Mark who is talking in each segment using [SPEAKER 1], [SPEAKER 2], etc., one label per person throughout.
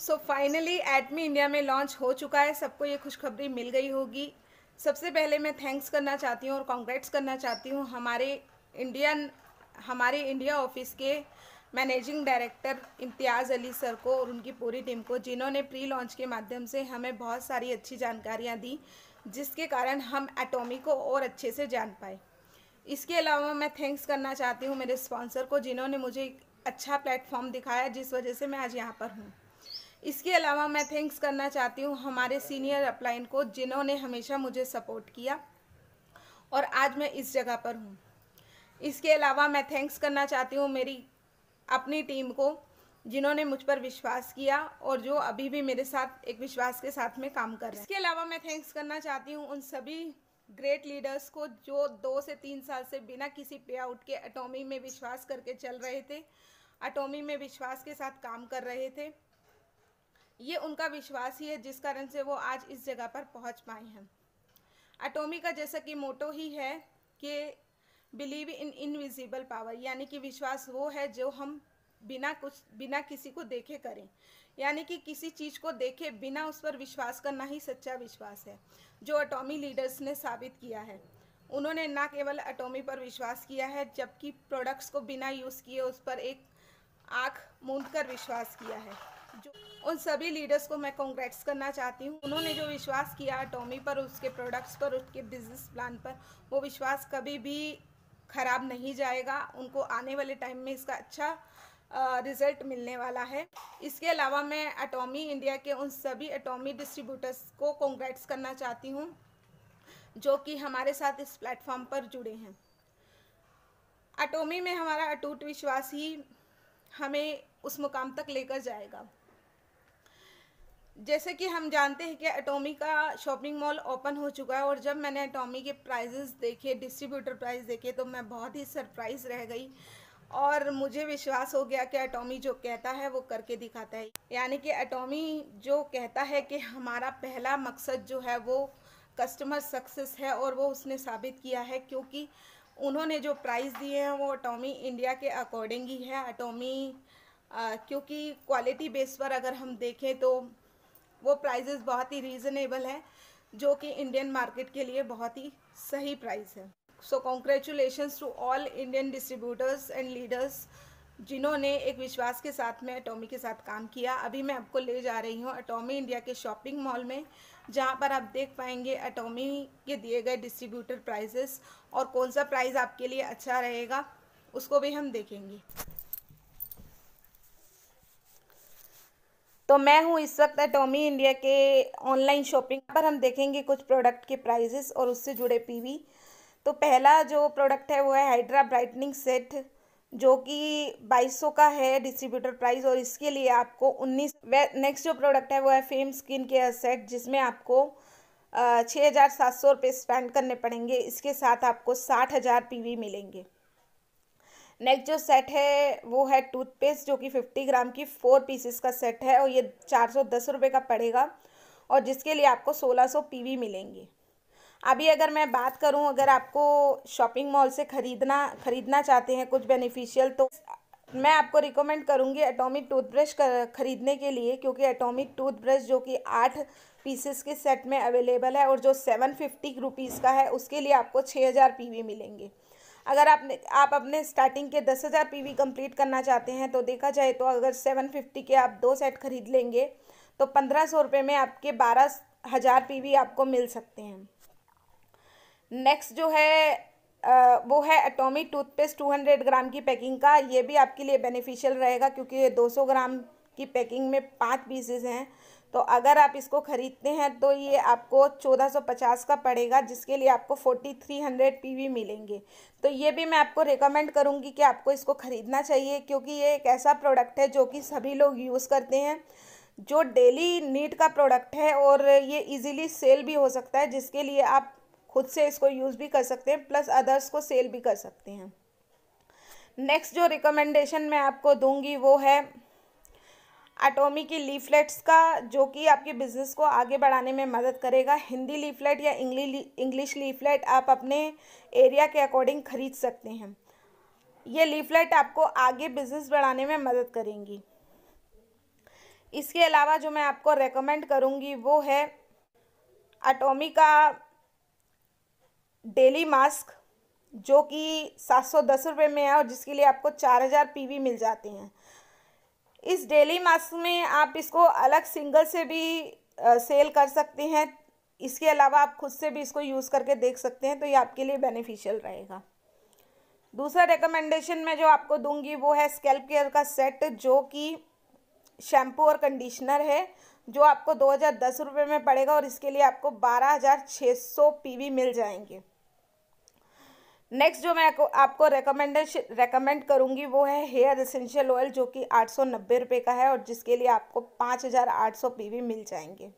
[SPEAKER 1] सो finally Atomy India में launch हो चुका है सबको ये खुशखबरी मिल गई होगी सबसे पहले मैं थैंक्स करना चाहती हूँ और कॉन्ग्रेट्स करना चाहती हूँ हमारे इंडियन हमारे इंडिया ऑफिस के managing director Imtiaz Ali sir को और उनकी पूरी टीम को जिन्होंने प्री लॉन्च के माध्यम से हमें बहुत सारी अच्छी जानकारियाँ दी जिसके कारण हम एटोमी को और अच्छे से जान पाए इसके अलावा मैं थैंक्स करना चाहती हूँ मेरे स्पॉन्सर को जिन्होंने मुझे एक अच्छा प्लेटफॉर्म दिखाया जिस वजह से मैं आज यहाँ पर हूँ इसके अलावा मैं थैंक्स करना चाहती हूँ हमारे सीनियर अपलाइन को जिन्होंने हमेशा मुझे सपोर्ट किया और आज मैं इस जगह पर हूँ इसके अलावा मैं थैंक्स करना चाहती हूँ मेरी अपनी टीम को जिन्होंने मुझ पर विश्वास किया और जो अभी भी मेरे साथ एक विश्वास के साथ में काम कर रहे हैं इसके अलावा मैं थैंक्स करना चाहती हूँ उन सभी ग्रेट लीडर्स को जो दो से तीन साल से बिना किसी पे आउट के अटोमी में विश्वास करके चल रहे थे अटोमी में विश्वास के साथ काम कर रहे थे ये उनका विश्वास ही है जिस कारण से वो आज इस जगह पर पहुंच पाए हैं अटोमी का जैसा कि मोटो ही है कि बिलीव इन इनविजिबल पावर यानी कि विश्वास वो है जो हम बिना कुछ बिना किसी को देखे करें यानी कि किसी चीज़ को देखे बिना उस पर विश्वास करना ही सच्चा विश्वास है जो अटोमी लीडर्स ने साबित किया है उन्होंने ना केवल अटोमी पर विश्वास किया है जबकि प्रोडक्ट्स को बिना यूज़ किए उस पर एक आँख मूंद कर विश्वास किया है जो उन सभी लीडर्स को मैं कॉन्ग्रेट्स करना चाहती हूँ उन्होंने जो विश्वास किया टॉमी पर उसके प्रोडक्ट्स पर उसके बिजनेस प्लान पर वो विश्वास कभी भी ख़राब नहीं जाएगा उनको आने वाले टाइम में इसका अच्छा रिजल्ट मिलने वाला है इसके अलावा मैं अटोमी इंडिया के उन सभी अटोमी डिस्ट्रीब्यूटर्स को कॉन्ग्रेट्स करना चाहती हूँ जो कि हमारे साथ इस प्लेटफॉर्म पर जुड़े हैं अटोमी में हमारा अटूट विश्वास ही हमें उस मुकाम तक लेकर जाएगा जैसे कि हम जानते हैं कि अटोमी का शॉपिंग मॉल ओपन हो चुका है और जब मैंने एटोमी के प्राइजेस देखे डिस्ट्रीब्यूटर प्राइस देखे तो मैं बहुत ही सरप्राइज रह गई और मुझे विश्वास हो गया कि एटोमी जो कहता है वो करके दिखाता है यानी कि एटोमी जो कहता है कि हमारा पहला मकसद जो है वो कस्टमर सक्सेस है और वो उसने साबित किया है क्योंकि उन्होंने जो प्राइस दिए हैं वो अटोमी इंडिया के अकॉर्डिंग ही है अटोमी क्योंकि क्वालिटी बेस पर अगर हम देखें तो वो प्राइजेस बहुत ही रीज़नेबल है जो कि इंडियन मार्केट के लिए बहुत ही सही प्राइस है so congratulation to all Indian distributors and leaders जिन्होंने एक विश्वास के साथ में अटोमी के साथ काम किया अभी मैं आपको ले जा रही हूँ अटोमी इंडिया के शॉपिंग मॉल में जहाँ पर आप देख पाएंगे अटोमी के दिए गए डिस्ट्रीब्यूटर प्राइजेस और कौन सा प्राइस आपके लिए अच्छा रहेगा उसको भी हम देखेंगे तो मैं हूँ इस वक्त टॉमी इंडिया के ऑनलाइन शॉपिंग पर हम देखेंगे कुछ प्रोडक्ट के प्राइजेस और उससे जुड़े पीवी तो पहला जो प्रोडक्ट है वो है हाइड्रा ब्राइटनिंग सेट जो कि 2200 का है डिस्ट्रीब्यूटर प्राइस और इसके लिए आपको 19 नेक्स्ट जो प्रोडक्ट है वो है फेम स्किन केयर सेट जिसमें आपको छः हज़ार सात सौ रुपये स्पेंड करने पड़ेंगे इसके साथ आपको साठ हज़ार पी मिलेंगे नेक्स्ट जो सेट है वो है टूथपेस्ट जो कि फिफ्टी ग्राम की फोर पीसेस का सेट है और ये चार सौ दस रुपये का पड़ेगा और जिसके लिए आपको सोलह सौ पी वी मिलेंगी अभी अगर मैं बात करूं अगर आपको शॉपिंग मॉल से ख़रीदना ख़रीदना चाहते हैं कुछ बेनिफिशियल तो मैं आपको रिकमेंड करूंगी एटॉमिक टूथब्रश ख़रीदने के लिए क्योंकि एटॉमिक टूथब्रश जो कि आठ पीसेस के सेट में अवेलेबल है और जो सेवन फिफ्टी रुपीज़ का है उसके लिए आपको छः हज़ार पी वी मिलेंगे अगर आपने आप अपने स्टार्टिंग के दस हज़ार पी कंप्लीट करना चाहते हैं तो देखा जाए तो अगर सेवन फिफ्टी के आप दो सेट खरीद लेंगे तो पंद्रह सौ रुपये में आपके बारह हज़ार पी आपको मिल सकते हैं नेक्स्ट जो है आ, वो है एटॉमिक टूथपेस्ट हंड्रेड ग्राम की पैकिंग का ये भी आपके लिए बेनिफिशियल रहेगा क्योंकि ये सौ ग्राम इसकी पैकिंग में पाँच पीसेज हैं तो अगर आप इसको ख़रीदते हैं तो ये आपको चौदह सौ पचास का पड़ेगा जिसके लिए आपको forty three hundred P V मिलेंगे तो ये भी मैं आपको रिकमेंड करूँगी कि आपको इसको ख़रीदना चाहिए क्योंकि ये एक ऐसा प्रोडक्ट है जो कि सभी लोग यूज़ करते हैं जो डेली नीड का प्रोडक्ट है और ये इजीली सेल भी हो सकता है जिसके लिए आप खुद से इसको यूज़ भी कर सकते हैं प्लस अदर्स को सेल भी कर सकते हैं नेक्स्ट जो रिकमेंडेशन मैं आपको दूंगी वो है एटोमी की लीफलेट्स का जो कि आपके बिज़नेस को आगे बढ़ाने में मदद करेगा हिंदी लीफलेट या इंग्लिश लीफलेट आप अपने एरिया के अकॉर्डिंग ख़रीद सकते हैं ये लीफलेट आपको आगे बिज़नेस बढ़ाने में मदद करेंगी इसके अलावा जो मैं आपको रेकमेंड करूँगी वो है अटोमी का डेली मास्क जो कि सात सौ दस रुपये में है और जिसके लिए आपको चार हज़ार पी मिल जाते हैं इस डेली मास्क में आप इसको अलग सिंगल से भी सेल कर सकते हैं इसके अलावा आप खुद से भी इसको यूज़ करके देख सकते हैं तो ये आपके लिए बेनिफिशियल रहेगा दूसरा रिकमेंडेशन मैं जो आपको दूंगी वो है स्केल्प केयर का सेट जो कि शैम्पू और कंडीशनर है जो आपको दो हज़ार दस रुपये में पड़ेगा और इसके लिए आपको बारह हज़ार छः सौ पी मिल जाएंगे नेक्स्ट जो मैं आपको आपको रिकमेंडेशन रेकमेंड करूँगी वो है हेयर एसेंशियल ऑयल जो कि आठ सौ नब्बे रुपये का है और जिसके लिए आपको पाँच हज़ार आठ सौ पी वी मिल जाएंगे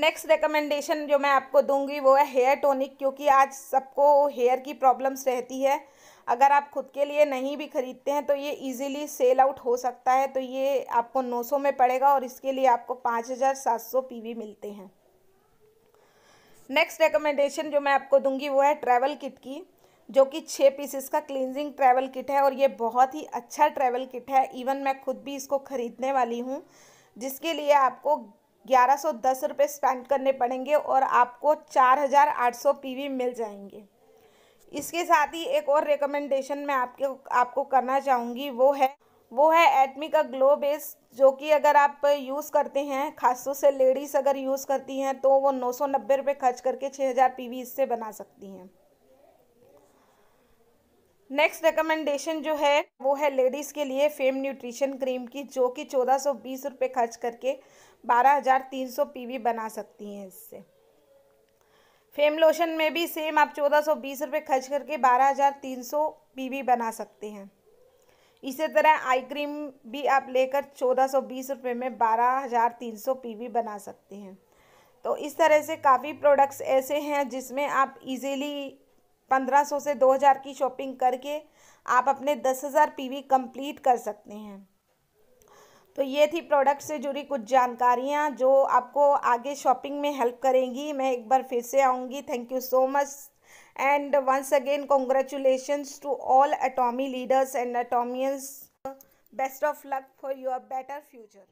[SPEAKER 1] नेक्स्ट रिकमेंडेशन जो मैं आपको दूंगी वो है हेयर टोनिक क्योंकि आज सबको हेयर की प्रॉब्लम्स रहती है अगर आप खुद के लिए नहीं भी ख़रीदते हैं तो ये इजीली सेल आउट हो सकता है तो ये आपको नौ सौ में पड़ेगा और इसके लिए आपको पाँच हज़ार सात सौ पी वी मिलते हैं नेक्स्ट रिकमेंडेशन जो मैं आपको दूंगी वो है ट्रैवल किट की जो कि छः पीसेस का क्लिनजिंग ट्रैवल किट है और ये बहुत ही अच्छा ट्रैवल किट है इवन मैं खुद भी इसको ख़रीदने वाली हूँ जिसके लिए आपको ग्यारह सौ दस रुपये स्पेंड करने पड़ेंगे और आपको चार हज़ार आठ सौ पी मिल जाएंगे इसके साथ ही एक और रिकमेंडेशन मैं आपके आपको करना चाहूँगी वो है वो है एटमी का ग्लो बेस जो कि अगर आप यूज़ करते हैं खास से लेडीज़ अगर यूज़ करती हैं तो वो नौ सौ नब्बे रुपये खर्च करके छः हज़ार पी वी इससे बना सकती हैं नेक्स्ट रिकमेंडेशन जो है वो है लेडीज़ के लिए फेम न्यूट्रिशन क्रीम की जो कि चौदह सौ बीस रुपये खर्च करके बारह हज़ार तीन सौ पी वी बना सकती हैं इससे फेम लोशन में भी सेम आप चौदह सौ बीस रुपये खर्च करके बारह हज़ार तीन सौ पी वी बना सकते हैं इसी तरह आई क्रीम भी आप लेकर चौदह सौ बीस रुपये में बारह हज़ार तीन सौ पी वी बना सकते हैं तो इस तरह से काफ़ी प्रोडक्ट्स ऐसे हैं जिसमें आप इजीली पंद्रह सौ से दो हज़ार की शॉपिंग करके आप अपने दस हज़ार पी वी कम्प्लीट कर सकते हैं तो ये थी प्रोडक्ट से जुड़ी कुछ जानकारियाँ जो आपको आगे शॉपिंग में हेल्प करेंगी मैं एक बार फिर से आऊँगी thank you so much and once again congratulations to all atomy leaders and atomians best of luck for your better future